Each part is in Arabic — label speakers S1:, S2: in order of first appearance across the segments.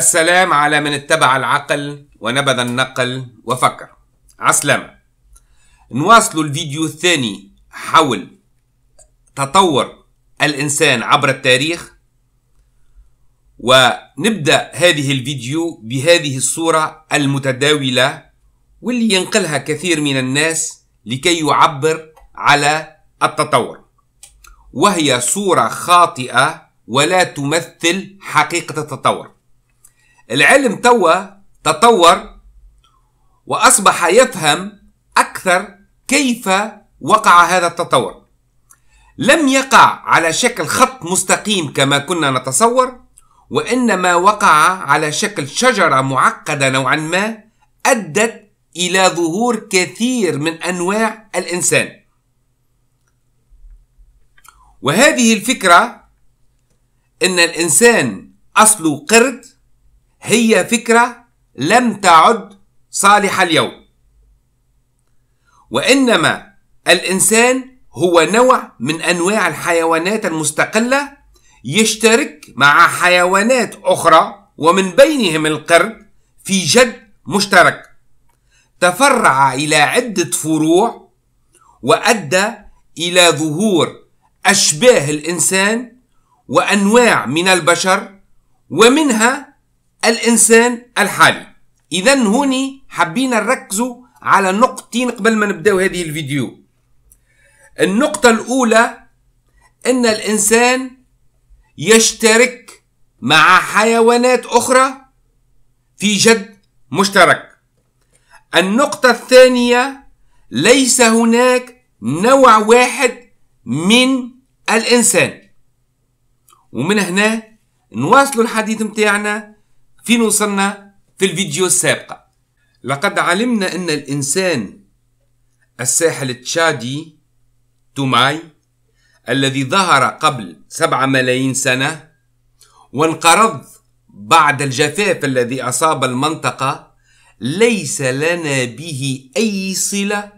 S1: السلام على من اتبع العقل ونبذ النقل وفكر عسلامة نواصل الفيديو الثاني حول تطور الإنسان عبر التاريخ ونبدأ هذه الفيديو بهذه الصورة المتداولة واللي ينقلها كثير من الناس لكي يعبر على التطور وهي صورة خاطئة ولا تمثل حقيقة التطور العلم توا تطور وأصبح يفهم أكثر كيف وقع هذا التطور لم يقع على شكل خط مستقيم كما كنا نتصور وإنما وقع على شكل شجرة معقدة نوعا ما أدت إلى ظهور كثير من أنواع الإنسان وهذه الفكرة أن الإنسان أصله قرد هي فكرة لم تعد صالحة اليوم وإنما الإنسان هو نوع من أنواع الحيوانات المستقلة يشترك مع حيوانات أخرى ومن بينهم القرد في جد مشترك تفرع إلى عدة فروع وأدى إلى ظهور أشباه الإنسان وأنواع من البشر ومنها الانسان الحالي اذا هوني حابين نركزوا على نقطتين قبل ما نبداو هذه الفيديو النقطة الأولى أن الإنسان يشترك مع حيوانات أخرى في جد مشترك النقطة الثانية ليس هناك نوع واحد من الإنسان ومن هنا نواصل الحديث متاعنا فين وصلنا في الفيديو السابقة لقد علمنا أن الإنسان الساحل التشادي توماي الذي ظهر قبل سبعة ملايين سنة وانقرض بعد الجفاف الذي أصاب المنطقة ليس لنا به أي صلة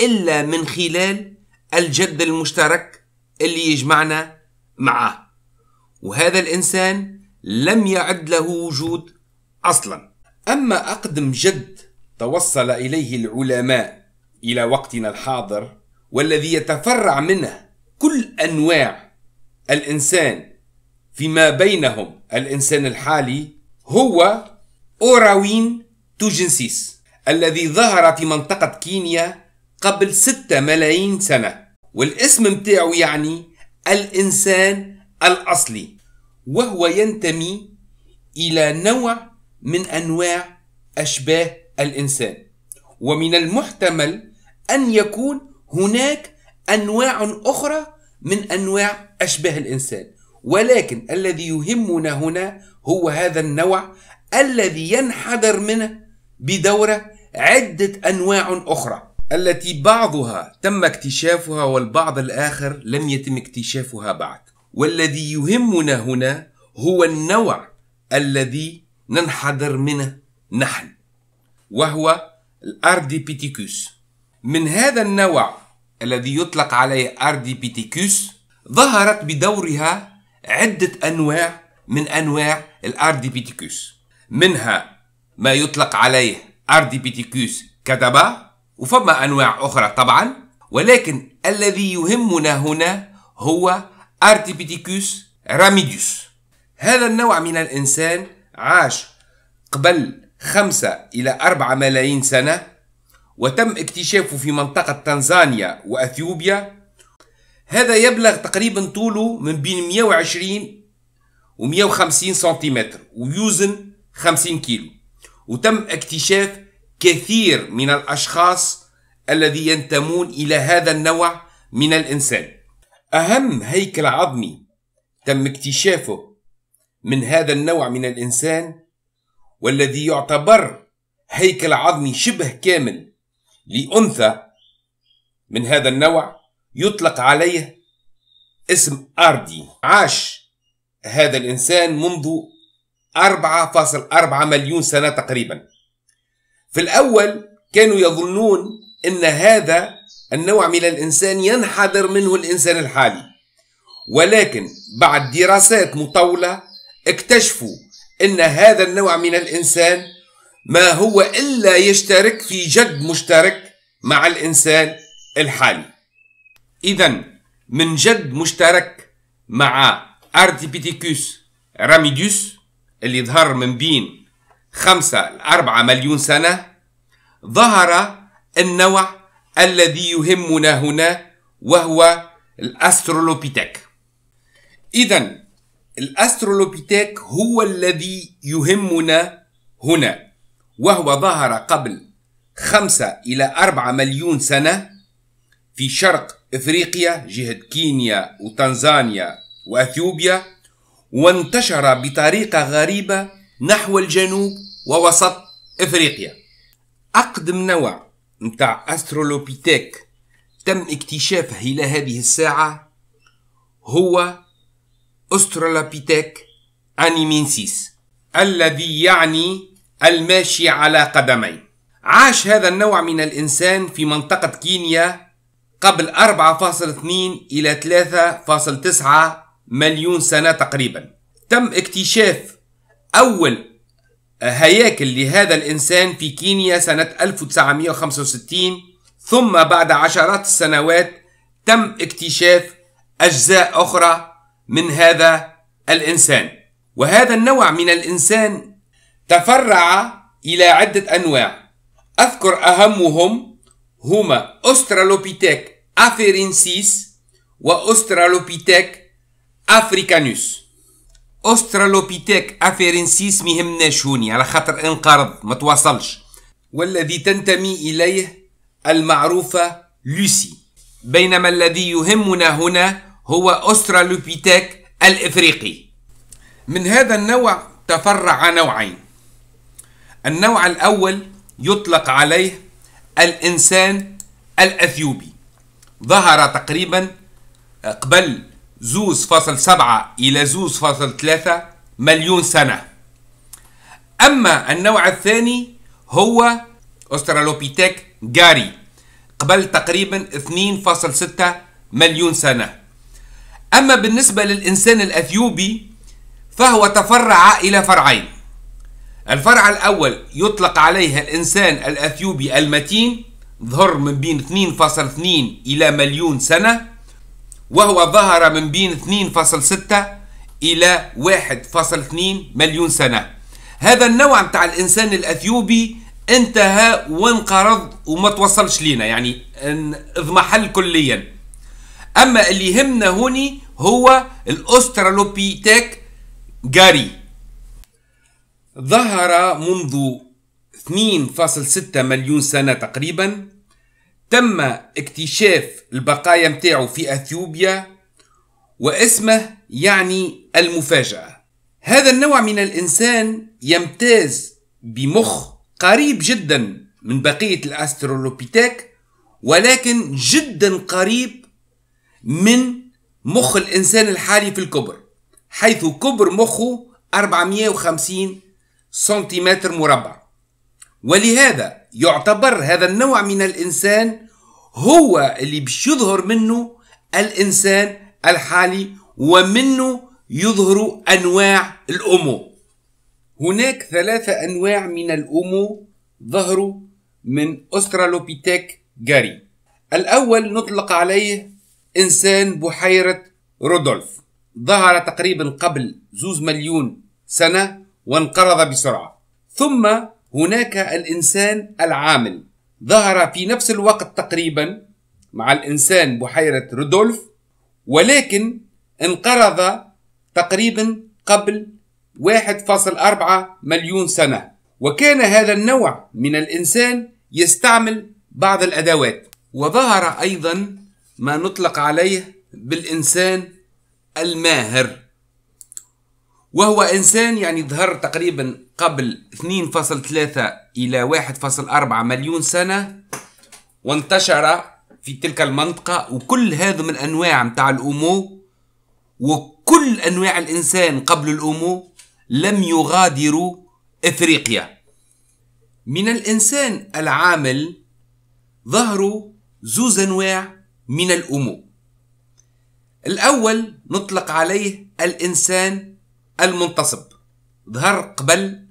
S1: إلا من خلال الجد المشترك اللي يجمعنا معه وهذا الإنسان لم يعد له وجود أصلا أما أقدم جد توصل إليه العلماء إلى وقتنا الحاضر والذي يتفرع منه كل أنواع الإنسان فيما بينهم الإنسان الحالي هو أوراوين توجنسيس الذي ظهر في منطقة كينيا قبل 6 ملايين سنة والاسم متاعه يعني الإنسان الأصلي وهو ينتمي إلى نوع من أنواع أشباه الإنسان ومن المحتمل أن يكون هناك أنواع أخرى من أنواع أشباه الإنسان ولكن الذي يهمنا هنا هو هذا النوع الذي ينحدر منه بدوره عدة أنواع أخرى التي بعضها تم اكتشافها والبعض الآخر لم يتم اكتشافها بعد والذي يهمنا هنا هو النوع الذي ننحدر منه نحن وهو الأرديبيتيكوس من هذا النوع الذي يطلق عليه أرديبيتيكوس ظهرت بدورها عدة أنواع من أنواع الأرديبيتيكوس منها ما يطلق عليه أرديبيتيكوس كدبا وفما أنواع أخرى طبعا ولكن الذي يهمنا هنا هو أرتيبيتيكوس راميديوس هذا النوع من الإنسان عاش قبل خمسة إلى أربعة ملايين سنة وتم اكتشافه في منطقة تنزانيا وأثيوبيا هذا يبلغ تقريبا طوله من بين 120 و 150 سنتيمتر ويوزن 50 كيلو وتم اكتشاف كثير من الأشخاص الذي ينتمون إلى هذا النوع من الإنسان أهم هيكل عظمي تم اكتشافه من هذا النوع من الإنسان والذي يعتبر هيكل عظمي شبه كامل لأنثى من هذا النوع يطلق عليه اسم أردي عاش هذا الإنسان منذ 4.4 مليون سنة تقريبا في الأول كانوا يظنون أن هذا النوع من الإنسان ينحدر منه الإنسان الحالي ولكن بعد دراسات مطولة اكتشفوا أن هذا النوع من الإنسان ما هو إلا يشترك في جد مشترك مع الإنسان الحالي إذا من جد مشترك مع أرتيبيتيكوس راميديوس اللي ظهر من بين خمسة لأربعة مليون سنة ظهر النوع الذي يهمنا هنا وهو الأسترولوبيتاك إذا الأسترولوبيتاك هو الذي يهمنا هنا وهو ظهر قبل خمسة إلى أربعة مليون سنة في شرق إفريقيا جهة كينيا وتنزانيا وأثيوبيا وانتشر بطريقة غريبة نحو الجنوب ووسط إفريقيا أقدم نوع متاع أسترولوبيتيك تم اكتشافه إلى هذه الساعة هو أسترولوبيتيك أنيمينسيس الذي يعني الماشي على قدمين عاش هذا النوع من الإنسان في منطقة كينيا قبل 4.2 إلى 3.9 مليون سنة تقريبا تم اكتشاف أول هياكل لهذا الإنسان في كينيا سنة 1965 ثم بعد عشرات السنوات تم اكتشاف أجزاء أخرى من هذا الإنسان وهذا النوع من الإنسان تفرع إلى عدة أنواع أذكر أهمهم هما أسترالوبيتيك أفيرينسيس وأسترالوبيتيك أفريكانوس أسترالوبيتاك أفيرنسيس مهم ناشوني على خاطر انقرض ما تواصلش والذي تنتمي إليه المعروفة لوسي بينما الذي يهمنا هنا هو أسترالوبيتاك الإفريقي من هذا النوع تفرع نوعين النوع الأول يطلق عليه الإنسان الأثيوبي ظهر تقريبا قبل زوز فاصل سبعة إلى زوز فاصل ثلاثة مليون سنة أما النوع الثاني هو أسترالوبيتيك جاري قبل تقريبا 2.6 مليون سنة أما بالنسبة للإنسان الأثيوبي فهو تفرع إلى فرعين الفرع الأول يطلق عليه الإنسان الأثيوبي المتين ظهر من بين 2.2 إلى مليون سنة وهو ظهر من بين 2.6 إلى 1.2 مليون سنة هذا النوع متاع الإنسان الأثيوبي انتهى وانقرض وما توصلش لينا يعني اضمحل كليا أما اللي يهمنا هوني هو الأسترالوبيتاك جاري ظهر منذ 2.6 مليون سنة تقريبا تم اكتشاف البقايا متاعه في اثيوبيا واسمه يعني المفاجأة هذا النوع من الإنسان يمتاز بمخ قريب جدا من بقية الأسترولوبيتاك ولكن جدا قريب من مخ الإنسان الحالي في الكبر حيث كبر مخه 450 سنتيمتر مربع ولهذا يعتبر هذا النوع من الإنسان هو اللي باش يظهر منه الإنسان الحالي ومنه يظهر أنواع الامو هناك ثلاثة أنواع من الأمو ظهروا من أسترالوبيتيك جاري الأول نطلق عليه إنسان بحيرة رودولف ظهر تقريبا قبل زوز مليون سنة وانقرض بسرعة ثم هناك الإنسان العامل ظهر في نفس الوقت تقريبا مع الإنسان بحيرة رودولف ولكن انقرض تقريبا قبل 1.4 مليون سنة وكان هذا النوع من الإنسان يستعمل بعض الأدوات وظهر أيضا ما نطلق عليه بالإنسان الماهر وهو إنسان يعني ظهر تقريبا قبل 2.3 إلى 1.4 مليون سنة وانتشر في تلك المنطقة وكل هذا من أنواع متاع الأمو وكل أنواع الإنسان قبل الأمو لم يغادروا إفريقيا من الإنسان العامل ظهروا زوز أنواع من الأمو الأول نطلق عليه الإنسان المنتصب ظهر قبل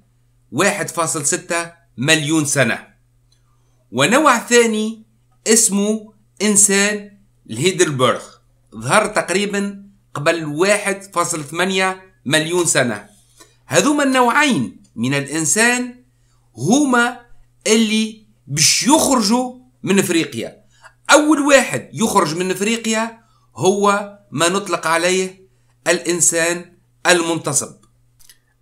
S1: 1.6 مليون سنة ونوع ثاني اسمه إنسان الهيدلبرغ ظهر تقريبا قبل 1.8 مليون سنة هذوما النوعين من الإنسان هما اللي باش يخرجوا من افريقيا اول واحد يخرج من افريقيا هو ما نطلق عليه الانسان المنتصب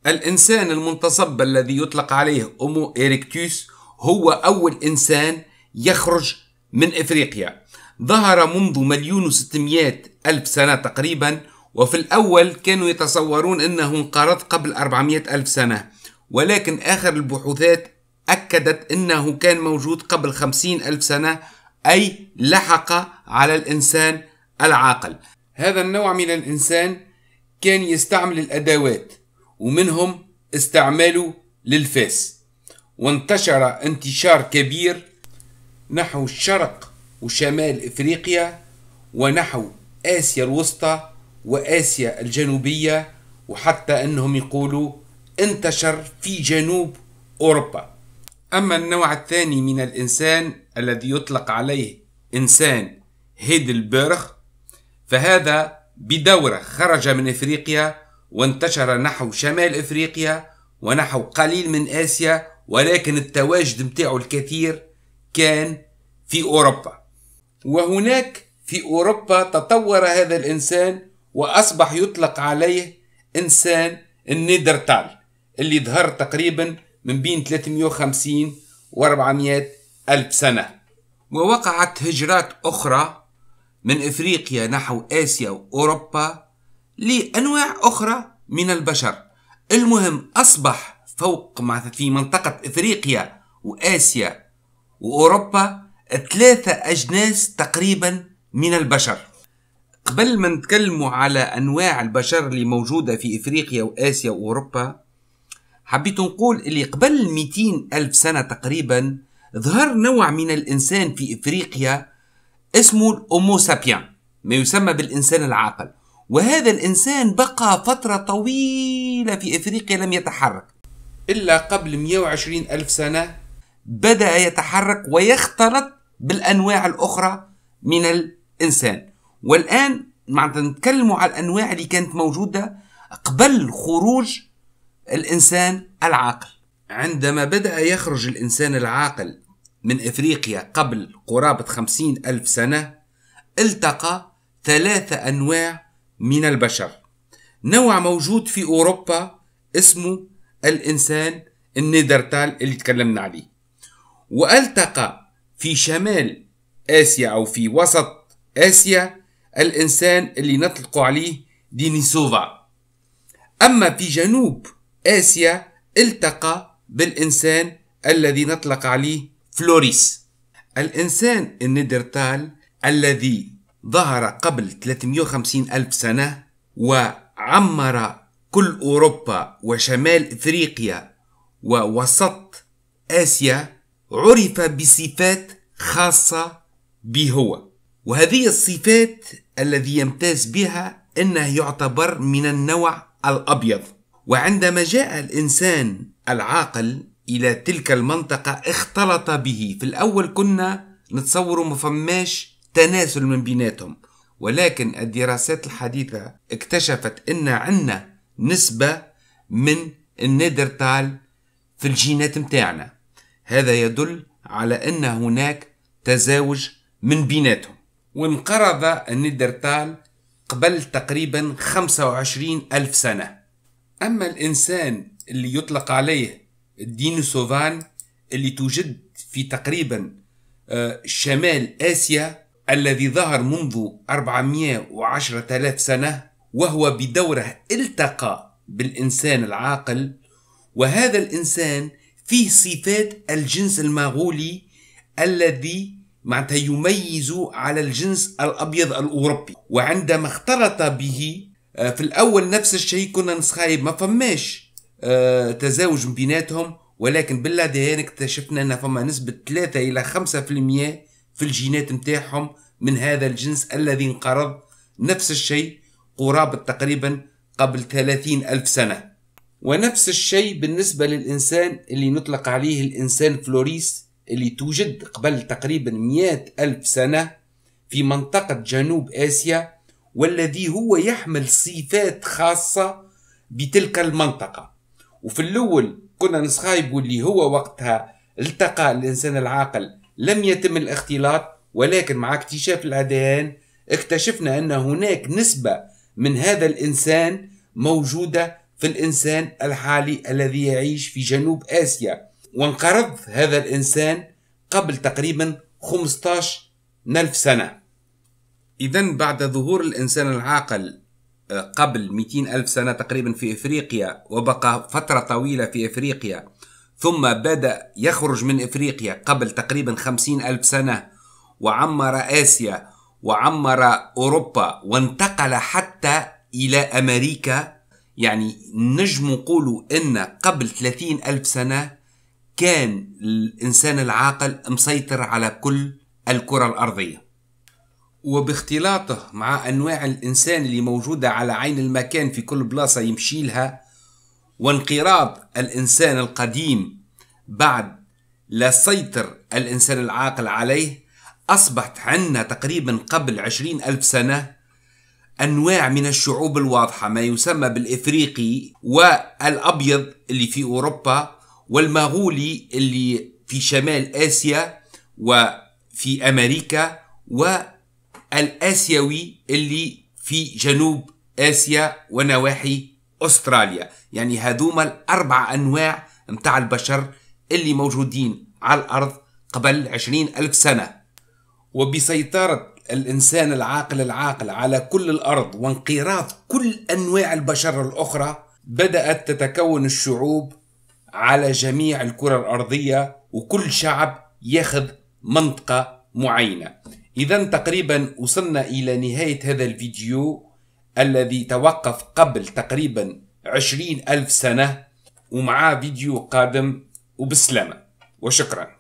S1: الإنسان المنتصب الذي يطلق عليه أومو إيركتوس هو أول إنسان يخرج من إفريقيا ظهر منذ مليون وستمائة ألف سنة تقريبا وفي الأول كانوا يتصورون أنه انقرض قبل أربعمائة ألف سنة ولكن آخر البحوثات أكدت أنه كان موجود قبل خمسين ألف سنة أي لحق على الإنسان العاقل هذا النوع من الإنسان كان يستعمل الأدوات ومنهم استعماله للفاس وانتشر انتشار كبير نحو شرق وشمال إفريقيا ونحو آسيا الوسطى وآسيا الجنوبية وحتى أنهم يقولوا انتشر في جنوب أوروبا أما النوع الثاني من الإنسان الذي يطلق عليه إنسان هيدلبرغ فهذا بدورة خرج من إفريقيا وانتشر نحو شمال إفريقيا ونحو قليل من آسيا ولكن التواجد متاعه الكثير كان في أوروبا وهناك في أوروبا تطور هذا الإنسان وأصبح يطلق عليه إنسان النيدرتال اللي ظهر تقريبا من بين 350 و 400 ألف سنة ووقعت هجرات أخرى من افريقيا نحو اسيا واوروبا لانواع اخرى من البشر المهم اصبح فوق في منطقه افريقيا واسيا واوروبا ثلاثه اجناس تقريبا من البشر قبل ما نتكلم على انواع البشر اللي موجوده في افريقيا واسيا واوروبا حبيت نقول اللي قبل 200 الف سنه تقريبا ظهر نوع من الانسان في افريقيا اسمه الأومو سابيان ما يسمى بالإنسان العاقل وهذا الإنسان بقى فترة طويلة في إفريقيا لم يتحرك إلا قبل 120 ألف سنة بدأ يتحرك ويختلط بالأنواع الأخرى من الإنسان والآن معناتها نتكلموا على الأنواع اللي كانت موجودة قبل خروج الإنسان العاقل عندما بدأ يخرج الإنسان العاقل من إفريقيا قبل قرابة خمسين ألف سنة التقى ثلاثة أنواع من البشر نوع موجود في أوروبا اسمه الإنسان النيدرتال اللي تكلمنا عليه والتقى في شمال آسيا أو في وسط آسيا الإنسان اللي نطلق عليه دينيسوفا أما في جنوب آسيا التقى بالإنسان الذي نطلق عليه فلوريس الإنسان النيدرتال الذي ظهر قبل 350 ألف سنة وعمر كل أوروبا وشمال إفريقيا ووسط آسيا عرف بصفات خاصة به وهذه الصفات الذي يمتاز بها انه يعتبر من النوع الابيض وعندما جاء الانسان العاقل إلى تلك المنطقة اختلط به في الأول كنا نتصور ما فماش تناسل من بيناتهم ولكن الدراسات الحديثة اكتشفت أن عندنا نسبة من النيدرتال في الجينات متاعنا هذا يدل على أن هناك تزاوج من بيناتهم وانقرض النيدرتال قبل تقريبا 25 ألف سنة أما الإنسان اللي يطلق عليه الدين سوفان اللي توجد في تقريبا آه، شمال آسيا الذي ظهر منذ 410 آلاف سنة وهو بدوره التقى بالإنسان العاقل وهذا الإنسان فيه صفات الجنس المغولي الذي معناتها يميز على الجنس الأبيض الأوروبي وعندما اختلط به آه، في الأول نفس الشيء كنا نسخايب ما فماش آه، تزاوج بيناتهم ولكن باللا دي اكتشفنا ان فما نسبة 3 الى 5% في الجينات متاعهم من هذا الجنس الذي انقرض نفس الشيء قرابة تقريبا قبل 30 ألف سنة ونفس الشيء بالنسبة للإنسان اللي نطلق عليه الإنسان فلوريس اللي توجد قبل تقريبا 100 ألف سنة في منطقة جنوب آسيا والذي هو يحمل صفات خاصة بتلك المنطقة وفي الاول كنا نسخايبوا اللي هو وقتها التقى الانسان العاقل لم يتم الاختلاط ولكن مع اكتشاف الاديان اكتشفنا ان هناك نسبه من هذا الانسان موجوده في الانسان الحالي الذي يعيش في جنوب اسيا وانقرض هذا الانسان قبل تقريبا 15 ألف سنه اذا بعد ظهور الانسان العاقل قبل 200 ألف سنة تقريبا في إفريقيا وبقى فترة طويلة في إفريقيا ثم بدأ يخرج من إفريقيا قبل تقريبا 50 ألف سنة وعمر آسيا وعمر أوروبا وانتقل حتى إلى أمريكا يعني نجم نقولوا إن قبل 30 ألف سنة كان الإنسان العاقل مسيطر على كل الكرة الأرضية وباختلاطه مع أنواع الإنسان اللي موجودة على عين المكان في كل بلاصة يمشي لها وانقراض الإنسان القديم بعد لا سيطر الإنسان العاقل عليه أصبحت عنا تقريبا قبل عشرين ألف سنة أنواع من الشعوب الواضحة ما يسمى بالإفريقي والأبيض اللي في أوروبا والمغولي اللي في شمال آسيا وفي أمريكا و الآسيوي اللي في جنوب آسيا ونواحي أستراليا يعني هذوما الأربع أنواع متاع البشر اللي موجودين على الأرض قبل عشرين ألف سنة وبسيطرة الإنسان العاقل العاقل على كل الأرض وانقراض كل أنواع البشر الأخرى بدأت تتكون الشعوب على جميع الكرة الأرضية وكل شعب ياخذ منطقة معينة إذا تقريبا وصلنا إلى نهاية هذا الفيديو الذي توقف قبل تقريبا عشرين ألف سنة ومعاه فيديو قادم وبسلامة وشكرا